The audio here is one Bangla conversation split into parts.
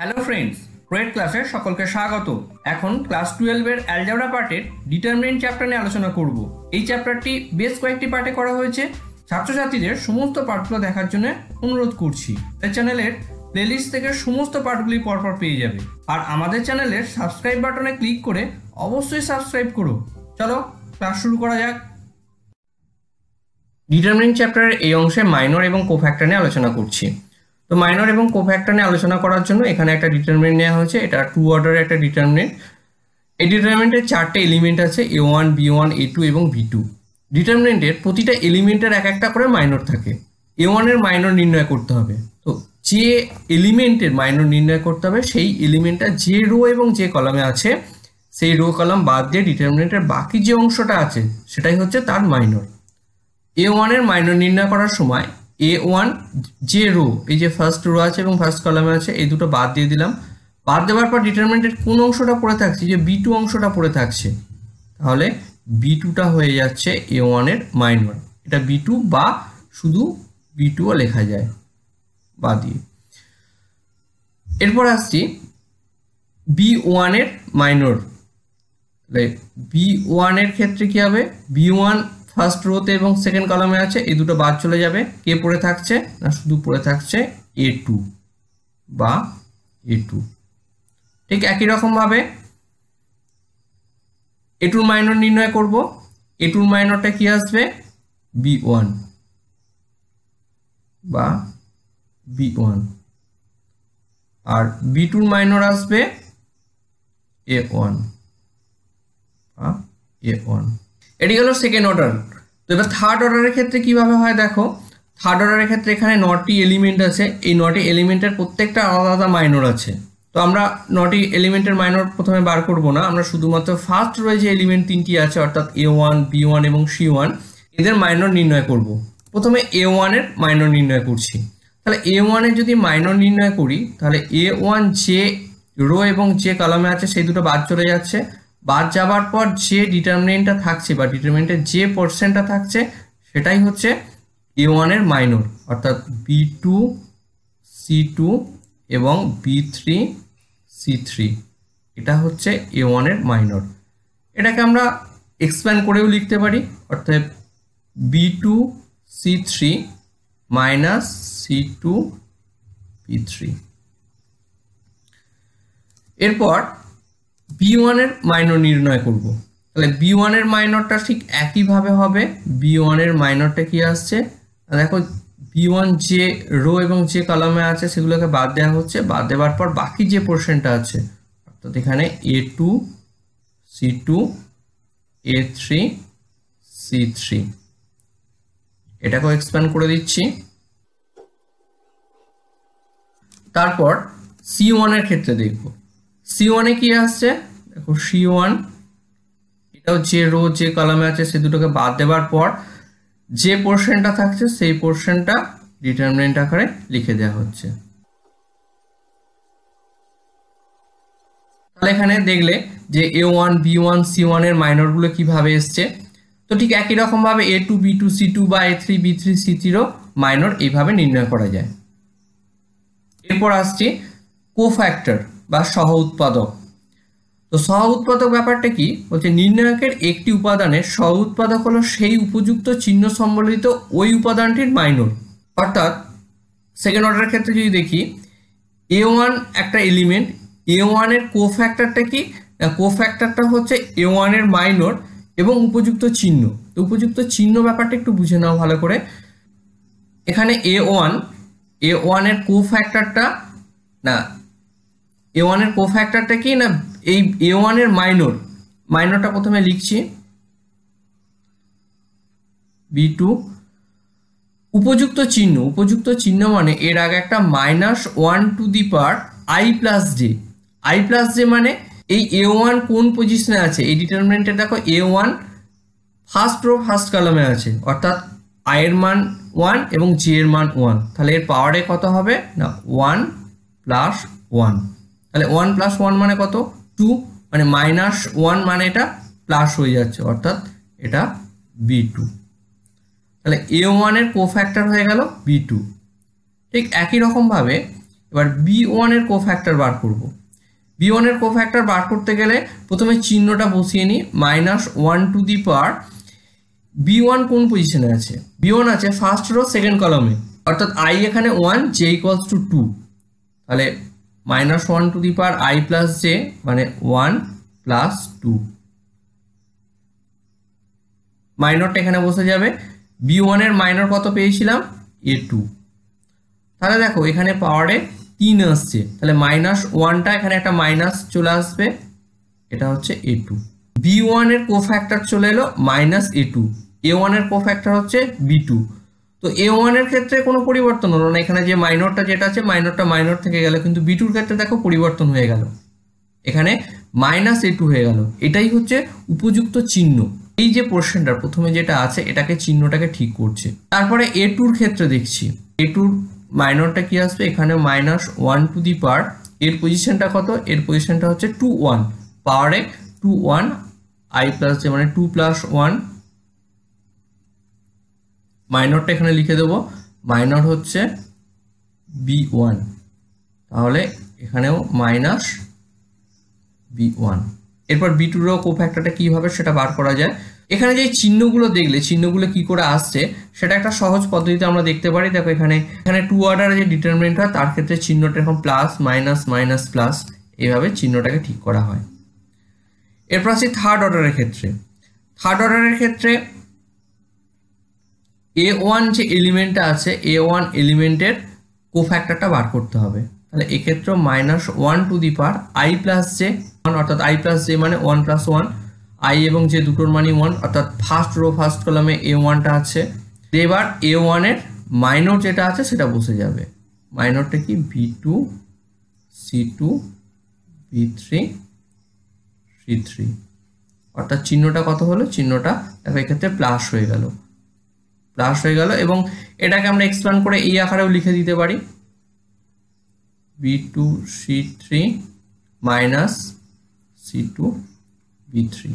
হ্যালো ফ্রেন্ডস ক্রয়েট ক্লাসে সকলকে স্বাগত এখন ক্লাস টুয়েলভের অ্যালজাবরা পার্টের ডিটারমিনেন্ট চ্যাপ্টার নিয়ে আলোচনা করব এই চ্যাপ্টারটি বেশ কয়েকটি পার্টে করা হয়েছে ছাত্রছাত্রীদের সমস্ত পার্টগুলো দেখার জন্য অনুরোধ করছি এই চ্যানেলের প্লেলিস্ট থেকে সমস্ত পার্টগুলি পরপর পেয়ে যাবে আর আমাদের চ্যানেলের সাবস্ক্রাইব বাটনে ক্লিক করে অবশ্যই সাবস্ক্রাইব করো চলো ক্লাস শুরু করা যাক ডিটারমিনেন্ট চ্যাপ্টারের এই অংশে মাইনর এবং কোফ্যাক্টর নিয়ে আলোচনা করছি তো মাইনর এবং কোফ্যাক্টর নিয়ে আলোচনা করার জন্য এখানে একটা ডিটারমিনেন্ট নেওয়া হয়েছে এটা টু অর্ডারের একটা ডিটারমিনেন্ট এই ডিটারমিনেন্টের চারটে এলিমেন্ট আছে A one B one A two এবং ভি টু ডিটারমিনেন্টের প্রতিটা এলিমেন্টের এক একটা করে মাইনর থাকে এ ওয়ানের মাইনর নির্ণয় করতে হবে তো যে এলিমেন্টের মাইনর নির্ণয় করতে হবে সেই এলিমেন্টটা যে রো এবং যে কলামে আছে সেই রো কলাম বাদ দিয়ে ডিটারমিনেন্টের বাকি যে অংশটা আছে সেটাই হচ্ছে তার মাইনর এ ওয়ানের মাইনর নির্ণয় করার সময় এ ওয়ান যে রো এই যে ফার্স্ট রো আছে এবং ফার্স্ট কলামে আছে এই দুটো বাদ দিয়ে দিলাম বাদ দেওয়ার পর ডিটারমিনেন্টের কোন অংশটা পড়ে থাকছে যে বি টু অংশটা পড়ে থাকছে তাহলে বি টুটা হয়ে যাচ্ছে এ ওয়ানের মাইনর এটা বি টু বা শুধু বি টুও লেখা যায় বা দিয়ে এরপর আসছি বি ওয়ানের মাইনর বি ওয়ানের ক্ষেত্রে কী হবে বি ওয়ান ফার্স্ট রোতে এবং সেকেন্ড কলামে আছে এই দুটো বাদ চলে যাবে কে পড়ে থাকছে না শুধু পড়ে থাকছে এ টু বা এ টু ঠিক একই রকমভাবে এ টুর মাইনর নির্ণয় করব এ টুর মাইনরটা কি আসবে বি ওয়ান বা বি ওয়ান আর বি টুর মাইনর আসবে এ ওয়ান বা এ ওয়ান এটি হলো সেকেন্ড অর্ডার তো এবার থার্ড অর্ডারের ক্ষেত্রে কিভাবে হয় দেখো থার্ড অর্ডারের ক্ষেত্রে এখানে নটি এলিমেন্ট আছে এই নটি এলিমেন্টের প্রত্যেকটা আলাদা আলাদা মাইনর আছে তো আমরা নটি এলিমেন্টের মাইনর প্রথমে বার করব না আমরা শুধুমাত্র ফার্স্ট রয়ে যে এলিমেন্ট তিনটি আছে অর্থাৎ এ ওয়ান বি ওয়ান এবং সি ওয়ান এদের মাইনর নির্ণয় করব প্রথমে এ ওয়ানের মাইনর নির্ণয় করছি তাহলে এ ওয়ানের যদি মাইনর নির্ণয় করি তাহলে এ ওয়ান যে রো এবং যে কলামে আছে সেই দুটো বাদ চলে যাচ্ছে বাদ যাবার পর যে ডিটারমিনেন্টটা থাকছে বা ডিটারমিনেন্টের যে পোর্শনটা থাকছে সেটাই হচ্ছে এ ওয়ানের মাইনর অর্থাৎ বি টু সি টু এবং বি থ্রি সি থ্রি এটা হচ্ছে এ ওয়ানের মাইনর এটাকে আমরা এক্সপ্যান্ড করেও লিখতে পারি অর্থাৎ B two C three minus C two B three এরপর বি ওয়ানের মাইনর নির্ণয় করব তাহলে বি ওয়ানের মাইনরটা ঠিক একইভাবে হবে বি ওয়ানের মাইনরটা কি আসছে দেখো বি ওয়ান যে রো এবং যে কলামে আছে সেগুলোকে বাদ দেওয়া হচ্ছে বাদ দেওয়ার পর বাকি যে পোর্শনটা আছে অর্থাৎ এখানে A two C two A three C three এটাকেও এক্সপ্যান্ড করে দিচ্ছি তারপর সি ওয়ানের ক্ষেত্রে দেখব সি ওয়ানে কি আসছে দেখো সি ওয়ান এটাও যে রো যে কলামে আছে সে দুটোকে বাদ দেওয়ার পর যে পোর্শনটা থাকছে সেই পোর্শনটা ডিটারমিনেন্ট আকারে লিখে দেওয়া হচ্ছে তাহলে এখানে দেখলে যে A one B one C minor গুলো কিভাবে এসছে তো ঠিক একই রকম ভাবে A two B two C two বা A three B three C থ্রিরও মাইনর এইভাবে নির্ণয় করা যায় এরপর আসছে কো ফ্যাক্টর বা সহ উৎপাদক তো সহ উৎপাদক ব্যাপারটা কি বলছে নির্ণায়কের একটি উপাদানের সহ উৎপাদক হলো সেই উপযুক্ত চিহ্ন সম্বলিত ওই উপাদানটির মাইনর অর্থাৎ সেকেন্ড অর্ডারের ক্ষেত্রে যদি দেখি এ ওয়ান একটা এলিমেন্ট এ ওয়ানের কো ফ্যাক্টরটা কি কো ফ্যাক্টরটা হচ্ছে এ ওয়ানের মাইনর এবং উপযুক্ত চিহ্ন তো উপযুক্ত চিহ্ন ব্যাপারটা একটু বুঝে নাও ভালো করে এখানে এ ওয়ান এ ওয়ানের কো ফ্যাক্টরটা না এ ওয়ানের কো ফ্যাক্টরটা কি না এই এ ওয়ানের মাইনর মাইনরটা প্রথমে লিখছি বি টু উপযুক্ত চিহ্ন উপযুক্ত চিহ্ন মানে এর আগে একটা minus one to the power I plus J I plus J মানে এই এ ওয়ান কোন পজিশনে আছে এই ডিটারমিনেন্টে দেখো A one first row first কলামে আছে অর্থাৎ আয়ের মান ওয়ান এবং জি এর মান ওয়ান তাহলে এর পাওয়ারে কত হবে না ওয়ান প্লাস ওয়ান তাহলে ওয়ান প্লাস ওয়ান মানে কত টু মানে মাইনাস ওয়ান মানে এটা প্লাস হয়ে যাচ্ছে অর্থাৎ এটা বি টু তাহলে এ ওয়ানের কো ফ্যাক্টর হয়ে গেল বি টু ঠিক একই রকমভাবে এবার বি ওয়ানের কো ফ্যাক্টর বার করব বি ওয়ানের ফ্যাক্টর বার করতে গেলে প্রথমে চিহ্নটা বসিয়ে নিই minus one to the power B one কোন পজিশনে আছে বি ওয়ান আছে ফার্স্ট রো সেকেন্ড কলমে অর্থাৎ আই এখানে one J equals two two তাহলে minus one to the power I plus J মানে ওয়ান প্লাস টু মাইনরটা এখানে বসে যাবে বি ওয়ানের মাইনর কত পেয়েছিলাম এ টু তাহলে দেখো এখানে পাওয়ারে তিন আসছে তাহলে মাইনাস ওয়ানটা এখানে একটা মাইনাস চলে আসবে এটা হচ্ছে এ টু বি ওয়ানের ফ্যাক্টর চলে এলো মাইনাস এ টু এ ওয়ানের ফ্যাক্টর হচ্ছে বি টু তো এ ওয়ানের ক্ষেত্রে কোনো পরিবর্তন হলো না এখানে যে মাইনরটা যেটা আছে মাইনরটা মাইনর থেকে গেল কিন্তু বি টুর ক্ষেত্রে দেখো পরিবর্তন হয়ে গেল এখানে মাইনাস এ টু হয়ে গেল এটাই হচ্ছে উপযুক্ত চিহ্ন এই যে পোর্শনটা প্রথমে যেটা আছে এটাকে চিহ্নটাকে ঠিক করছে তারপরে এ টুর ক্ষেত্রে দেখছি এ টুর মাইনরটা কি আসবে এখানে minus one to the power এর পজিশনটা কত এর পজিশনটা হচ্ছে টু ওয়ান পাওয়ারে টু ওয়ান আই প্লাস মানে টু প্লাস ওয়ান মাইনরটা এখানে লিখে দেবো মাইনর হচ্ছে বি ওয়ান তাহলে এখানেও মাইনাস বি ওয়ান এরপর বি টুরও কোফ্যাক্টরটা কীভাবে সেটা বার করা যায় এখানে যে চিহ্নগুলো দেখলে চিহ্নগুলো কি করে আসছে সেটা একটা সহজ পদ্ধতিতে আমরা দেখতে পারি দেখো এখানে এখানে টু অর্ডার যে ডিটারমিনেন্ট হয় তার ক্ষেত্রে চিহ্নটা এরকম প্লাস মাইনাস মাইনাস প্লাস এইভাবে চিহ্নটাকে ঠিক করা হয় এরপর আছে থার্ড অর্ডারের ক্ষেত্রে থার্ড অর্ডারের ক্ষেত্রে এ ওয়ান যে এলিমেন্টটা আছে এ ওয়ান এলিমেন্টের কোফ্যাক্টরটা বার করতে হবে তাহলে এক্ষেত্রে minus one to the power I plus J one অর্থাৎ আই প্লাস জে মানে ওয়ান প্লাস ওয়ান আই এবং যে দুটোর মানি ওয়ান অর্থাৎ ফার্স্ট রো ফার্স্ট কলমে এ ওয়ানটা আছে এবার এ ওয়ানের মাইনর যেটা আছে সেটা বসে যাবে মাইনরটা কি V two C two V three C three অর্থাৎ চিহ্নটা কত হলো চিহ্নটা এক্ষেত্রে প্লাস হয়ে গেল হ্রাস হয়ে গেল এবং এটাকে আমরা এক্সপ্যান্ড করে এই আকারেও লিখে দিতে পারি B two C three minus C two B three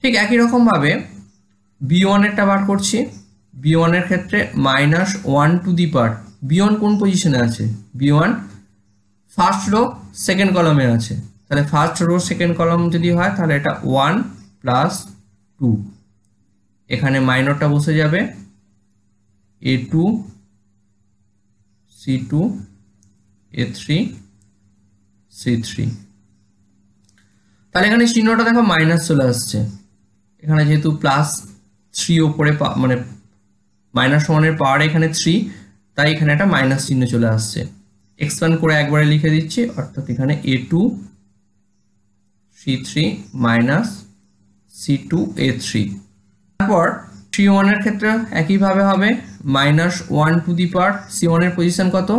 ঠিক একই রকমভাবে বি ওয়ানেরটা বার করছি বি ওয়ানের ক্ষেত্রে minus one to the power B one কোন পজিশনে আছে B one first row second কলমে আছে তাহলে ফার্স্ট রো সেকেন্ড কলম যদি হয় তাহলে এটা ওয়ান প্লাস টু এখানে মাইনরটা বসে যাবে A two C two A three C three তাহলে এখানে চিহ্নটা দেখো মাইনাস চলে আসছে এখানে যেহেতু প্লাস থ্রি ওপরে মানে মাইনাস ওয়ানের পাওয়ার এখানে থ্রি তাই এখানে একটা মাইনাস চিহ্ন চলে আসছে এক্সপ্যান্ড করে একবারে লিখে দিচ্ছি অর্থাৎ এখানে A two C three minus C two A three তারপর থ্রি ওয়ানের ক্ষেত্রে একইভাবে হবে minus one to the power C ওয়ানের পজিশন কত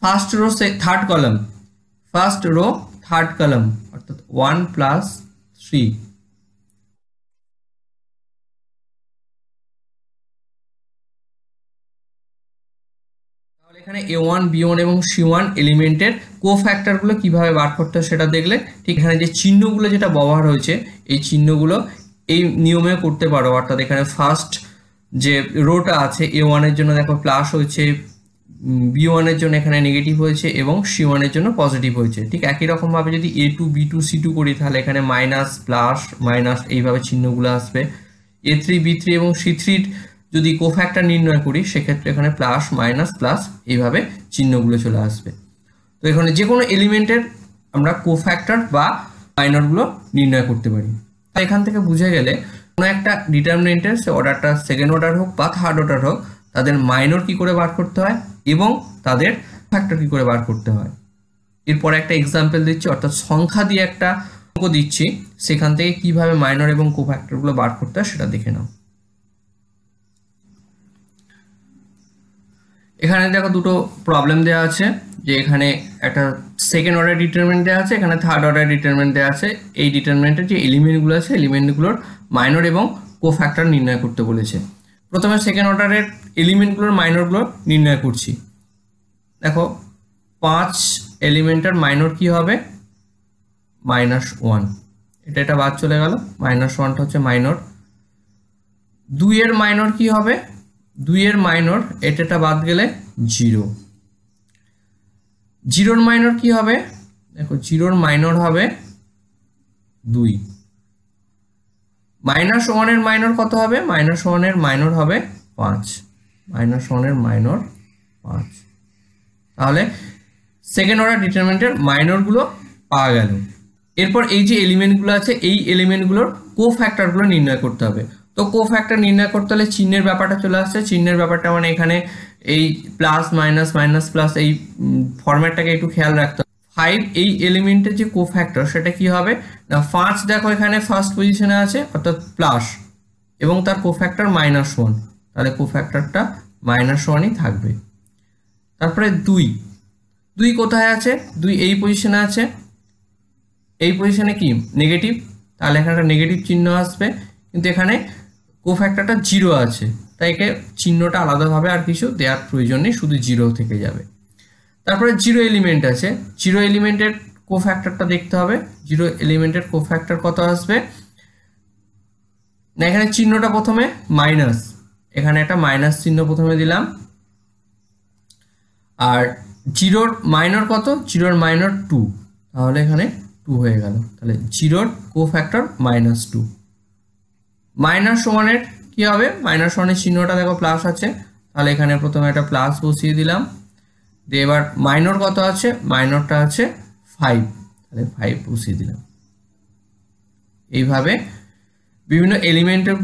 first row third column first row third column অর্থাৎ ওয়ান প্লাস থ্রি এখানে এ ওয়ান বি ওয়ান এবং সি ওয়ান এলিমেন্টের কো ফ্যাক্টরগুলো কীভাবে বার করতে হয় সেটা দেখলে ঠিক এখানে যে চিহ্নগুলো যেটা ব্যবহার হয়েছে এই চিহ্নগুলো এই নিয়মে করতে পারো অর্থাৎ এখানে ফার্স্ট যে রোটা আছে এ ওয়ানের জন্য দেখো প্লাস হয়েছে বি ওয়ানের জন্য এখানে নেগেটিভ হয়েছে এবং সি ওয়ানের জন্য পজিটিভ হয়েছে ঠিক একই রকমভাবে যদি A two B two C two করি তাহলে এখানে মাইনাস প্লাস মাইনাস এইভাবে চিহ্নগুলো আসবে এ থ্রি বি থ্রি এবং সি থ্রির যদি কোফ্যাক্টর নির্ণয় করি সেক্ষেত্রে এখানে প্লাস মাইনাস প্লাস এইভাবে চিহ্নগুলো চলে আসবে তো এখানে যে কোনো এলিমেন্টের আমরা কোফ্যাক্টর বা মাইনরগুলো নির্ণয় করতে পারি তাই এখান থেকে বুঝে গেলে কোনো একটা ডিটারমিনেন্টের সে অর্ডারটা সেকেন্ড অর্ডার হোক বা থার্ড অর্ডার হোক তাদের মাইনর কি করে বার করতে হয় এবং তাদের ফ্যাক্টর কি করে বার করতে হয় এরপর একটা এক্সাম্পল দিচ্ছি অর্থাৎ সংখ্যা দিয়ে একটা অঙ্ক দিচ্ছি সেখান থেকে কিভাবে মাইনর এবং কোফ্যাক্টরগুলো বার করতে হয় সেটা দেখে নাও এখানে দেখো দুটো প্রবলেম দেওয়া আছে যে এখানে একটা সেকেন্ড অর্ডার ডিটারমেন্ট দেওয়া আছে এখানে থার্ড অর্ডার ডিটারমেন্ট দেওয়া আছে এই ডিটারমেন্টের যে এলিমেন্টগুলো আছে এলিমেন্টগুলোর মাইনর এবং কো ফ্যাক্টর নির্ণয় করতে বলেছে প্রথমে সেকেন্ড অর্ডারের এলিমেন্টগুলোর মাইনরগুলো নির্ণয় করছি দেখো পাঁচ এলিমেন্টের মাইনর কি হবে মাইনাস ওয়ান এটা এটা বাদ চলে গেল মাইনাস ওয়ানটা হচ্ছে মাইনর দুইয়ের মাইনর কি হবে দুইয়ের মাইনর এটাটা বাদ গেলে জিরো জিরোর মাইনর কি হবে দেখো জিরোর মাইনর হবে দুই মাইনাস ওয়ানের মাইনর কত হবে মাইনাস ওয়ানের মাইনর হবে পাঁচ মাইনাস ওয়ানের মাইনর পাঁচ তাহলে সেকেন্ড অর্ডার ডিটারমিনেন্টের মাইনরগুলো পাওয়া গেল এরপর এই যে এলিমেন্টগুলো আছে এই এলিমেন্টগুলোর কো ফ্যাক্টরগুলো নির্ণয় করতে হবে তো কোফ্যাক্টর নির্ণয় করতে হলে চিহ্নের ব্যাপারটা চলে আসছে চিহ্নের ব্যাপারটা মানে এখানে এই প্লাস মাইনাস মাইনাস প্লাস এই ফরম্যাটটাকে একটু খেয়াল রাখতে হবে ফাইভ এই এলিমেন্টের যে কোফ্যাক্টর সেটা কি হবে না পাঁচ দেখো এখানে ফার্স্ট পজিশনে আছে অর্থাৎ প্লাস এবং তার কোফ্যাক্টর মাইনাস ওয়ান তাহলে কোফ্যাক্টরটা মাইনাস ওয়ানই থাকবে তারপরে দুই দুই কোথায় আছে দুই এই পজিশনে আছে এই পজিশনে কি নেগেটিভ তাহলে এখানে একটা নেগেটিভ চিহ্ন আসবে কিন্তু এখানে কোফ্যাক্টরটা জিরো আছে তাই একে চিহ্নটা আলাদাভাবে আর কিছু দেওয়ার প্রয়োজন নেই শুধু জিরো থেকে যাবে তারপরে জিরো এলিমেন্ট আছে জিরো এলিমেন্টের কোফ্যাক্টরটা দেখতে হবে জিরো এলিমেন্টের কোফ্যাক্টর কত আসবে না এখানে চিহ্নটা প্রথমে মাইনাস এখানে একটা মাইনাস চিহ্ন প্রথমে দিলাম আর জিরোর মাইনর কত জিরোর মাইনর টু তাহলে এখানে টু হয়ে গেল তাহলে জিরোর কোফ্যাক্টর মাইনাস টু মাইনাস সমানের কি হবে মাইনাস ওয়ানের চিহ্নটা দেখো প্লাস আছে তাহলে এখানে প্রথমে একটা প্লাস বসিয়ে দিলাম দিয়ে এবার মাইনর কত আছে মাইনরটা আছে ফাইভ তাহলে ফাইভ বসিয়ে দিলাম এইভাবে বিভিন্ন এলিমেন্টের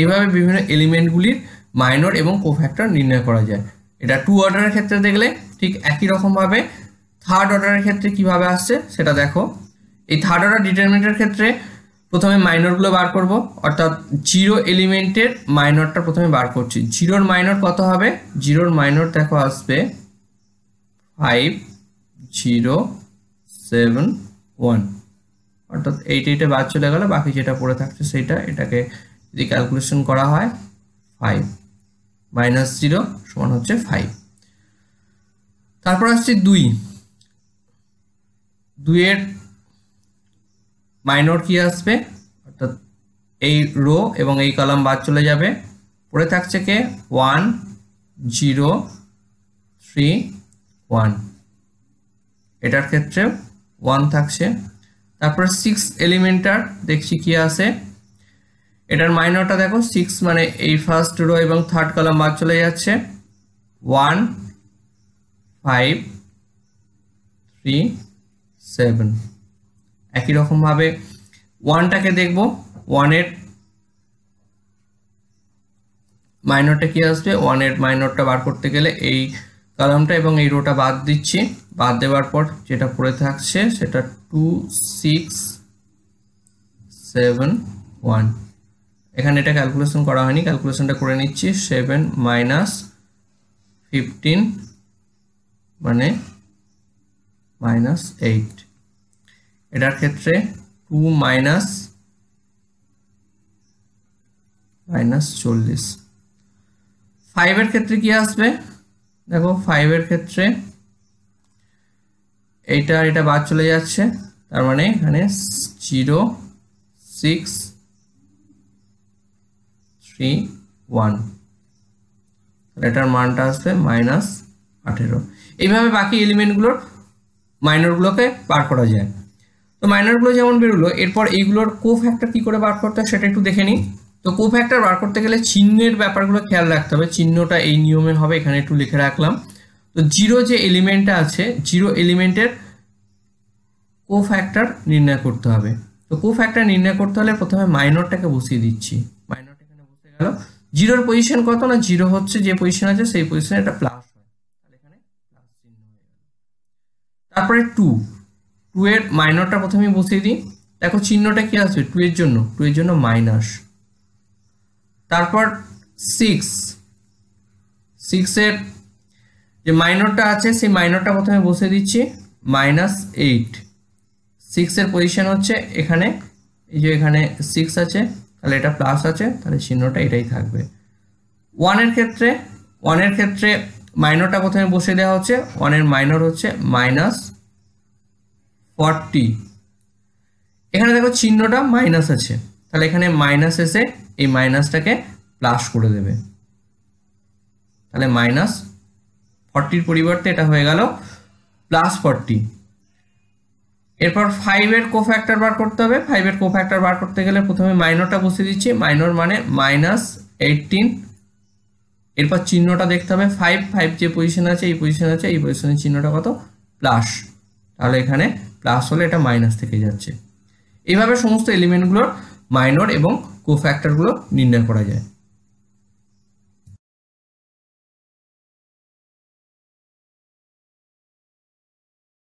এইভাবে বিভিন্ন এলিমেন্টগুলির মাইনর এবং কোফ্যাক্টর নির্ণয় করা যায় এটা টু অর্ডারের ক্ষেত্রে দেখলে ঠিক একই রকমভাবে থার্ড অর্ডারের ক্ষেত্রে কিভাবে আসছে সেটা দেখো এই থার্ড অর্ডার ডিটারমিনেন্টের ক্ষেত্রে প্রথমে মাইনরগুলো বার করব অর্থাৎ জিরো এলিমেন্টের মাইনরটা প্রথমে বার করছি জিরোর মাইনর কত হবে জিরোর মাইনর দেখো আসবে ফাইভ জিরো সেভেন ওয়ান অর্থাৎ এইট এইটে বাদ চলে গেলো বাকি যেটা পড়ে থাকছে সেটা এটাকে যদি ক্যালকুলেশন করা হয় ফাইভ মাইনাস জিরো সমান হচ্ছে ফাইভ তারপর আসছে দুই দুইয়ের মাইনর কি আসবে অর্থাৎ এই রো এবং এই কলাম বাদ চলে যাবে পড়ে থাকছে কে ওয়ান জিরো থ্রি ওয়ান এটার ক্ষেত্রে ওয়ান থাকছে তারপর সিক্স এলিমেন্টার দেখছি কি আছে এটার মাইনরটা দেখো সিক্স মানে এই ফার্স্ট রো এবং থার্ড কলাম বাদ চলে যাচ্ছে ওয়ান ফাইভ থ্রি সেভেন একই রকমভাবে ওয়ানটাকে দেখব ওয়ানের মাইনরটা কি আসবে ওয়ানের মাইনরটা বার করতে গেলে এই কলামটা এবং এই রোটা বাদ দিচ্ছি বাদ দেওয়ার পর যেটা পড়ে থাকছে সেটা টু সিক্স সেভেন ওয়ান এখানে এটা ক্যালকুলেশন করা হয়নি ক্যালকুলেশনটা করে নিচ্ছি সেভেন মাইনাস ফিফটিন মানে মাইনাস এইট এটার ক্ষেত্রে টু মাইনাস মাইনাস চল্লিশ ফাইভের ক্ষেত্রে কি আসবে দেখো ফাইভের ক্ষেত্রে এইটা এটা বাদ চলে যাচ্ছে তার মানে এখানে জিরো সিক্স থ্রি ওয়ান এটার মানটা আসবে মাইনাস আঠেরো এইভাবে বাকি এলিমেন্টগুলোর মাইনরগুলোকে পার করা যায় তো মাইনারগুলো যেমন বেরোলো এরপর এইগুলোর কো ফ্যাক্টর কী করে বার করতে হয় সেটা একটু দেখে নিই তো কো ফ্যাক্টর বার করতে গেলে চিহ্নের ব্যাপারগুলো খেয়াল রাখতে হবে চিহ্নটা এই নিয়মে হবে এখানে একটু লিখে রাখলাম তো জিরো যে এলিমেন্টটা আছে জিরো এলিমেন্টের কো ফ্যাক্টর নির্ণয় করতে হবে তো কো ফ্যাক্টর নির্ণয় করতে হলে প্রথমে মাইনরটাকে বসিয়ে দিচ্ছি মাইনরটা এখানে বসে গেল জিরোর পজিশন কত না জিরো হচ্ছে যে পজিশন আছে সেই পজিশনে একটা প্লাস হয় তাহলে এখানে প্লাস চিহ্ন হয়ে গেল তারপরে টু টু এর মাইনরটা প্রথমেই বসিয়ে দিই দেখো চিহ্নটা কি আসবে টু এর জন্য টু এর জন্য মাইনাস তারপর সিক্স সিক্সের যে মাইনরটা আছে সেই মাইনরটা প্রথমে বসে দিচ্ছি মাইনাস এইট সিক্সের পজিশান হচ্ছে এখানে এই যে এখানে সিক্স আছে তাহলে এটা প্লাস আছে তাহলে চিহ্নটা এটাই থাকবে ওয়ানের ক্ষেত্রে ওয়ানের ক্ষেত্রে মাইনরটা প্রথমে বসে দেওয়া হচ্ছে ওয়ানের মাইনর হচ্ছে মাইনাস ফর্টি এখানে দেখো চিহ্নটা মাইনাস আছে তাহলে এখানে মাইনাস এসে এই মাইনাসটাকে প্লাস করে দেবে তাহলে মাইনাস ফর্টির পরিবর্তে এটা হয়ে গেল প্লাস ফর্টি এরপর ফাইভের কোফ্যাক্টর বার করতে হবে ফাইভের কোফ্যাক্টর বার করতে গেলে প্রথমে মাইনরটা বসিয়ে দিচ্ছি মাইনর মানে মাইনাস এইটিন এরপর চিহ্নটা দেখতে হবে ফাইভ ফাইভ যে পজিশন আছে এই পজিশন আছে এই পজিশনের চিহ্নটা কত প্লাস তাহলে এখানে প্লাস হলে এটা মাইনাস থেকে যাচ্ছে এইভাবে সমস্ত এলিমেন্টগুলোর মাইনর এবং কোফ্যাক্টরগুলো নির্ণয় করা যায়